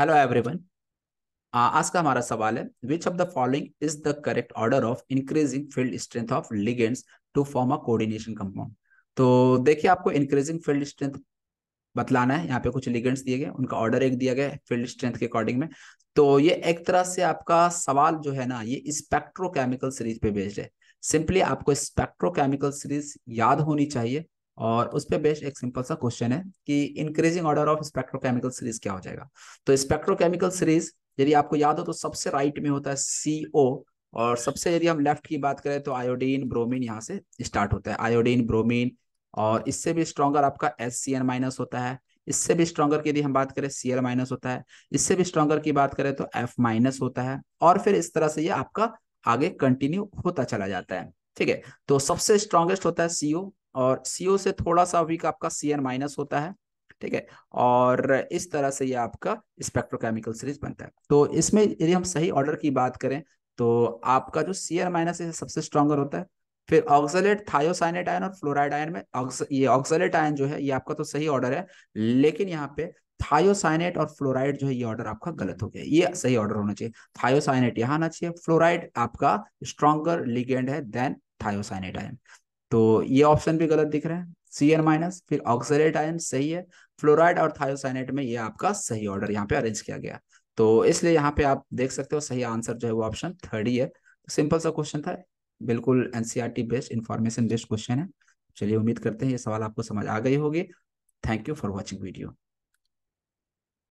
hello everyone uh, आज का हमारा सवाल है which of the following is the correct order of increasing field strength of ligands to form a coordination compound तो देखिए आपको इंक्रीजिंग फील्ड स्ट्रेंथ बतलाना है यहाँ पे कुछ लिगेंड्स दिए गए उनका ऑर्डर एक दिया गया है फील्ड स्ट्रेंथ के अकॉर्डिंग में तो ये एक तरह से आपका सवाल जो है ना ये स्पेक्ट्रोकेमिकल सीरीज पे बेस्ड है सिंपली आपको स्पेक्ट्रोकेमिकल सीरीज याद होनी चाहिए और उस पर बेस्ट एक सिंपल सा क्वेश्चन है कि increasing order of spectrochemical series क्या हो जाएगा तो स्पेक्ट्रोकेमिकल सीरीज यदि आपको याद हो तो सबसे राइट में होता है सी ओ और सबसे यदि हम लेफ्ट की बात करें तो आयोडीन ब्रोमीन यहाँ से स्टार्ट होता है आयोडीन ब्रोमीन और इससे भी स्ट्रॉन्गर आपका एस सी एन माइनस होता है इससे भी स्ट्रॉगर की यदि हम बात करें सी एल माइनस होता है इससे भी स्ट्रॉगर की बात करें तो एफ माइनस होता है और फिर इस तरह से ये आपका आगे कंटिन्यू होता चला जाता है ठीक है तो सबसे स्ट्रॉन्गेस्ट होता है सीओ और सीओ से थोड़ा सा वीक आपका सी एन माइनस होता है ठीक है और इस तरह से ये आपका स्पेक्ट्रोकेमिकल सीरीज बनता है तो इसमें यदि हम सही ऑर्डर की बात करें तो आपका जो सी एन माइनस है सबसे स्ट्रॉगर होता है फिर ऑक्सलेट थायोसाइनेट आयन और फ्लोराइड आयन में ये ऑक्सलेट आयन जो है ये आपका तो सही ऑर्डर है लेकिन यहाँ पे थायोसाइनेट और फ्लोराइड जो है ये ऑर्डर आपका गलत हो गया ये सही ऑर्डर होना चाहिए थायोसाइनेट यहाँ आना चाहिए फ्लोराइड आपका स्ट्रॉन्गर लिगेंड है देन थायोसाइनेट आयन तो ये ऑप्शन भी गलत दिख रहे हैं सी एन माइनस फिर ऑक्सीडेट आयन सही है फ्लोराइड और थायोसाइनेट में ये आपका सही ऑर्डर यहाँ पे अरेंज किया गया तो इसलिए यहाँ पे आप देख सकते हो सही आंसर जो है वो ऑप्शन थर्ड ही है तो सिंपल सा क्वेश्चन था बिल्कुल T based information based question है चलिए उम्मीद करते हैं ये सवाल आपको समझ आ गई होगी thank you for watching video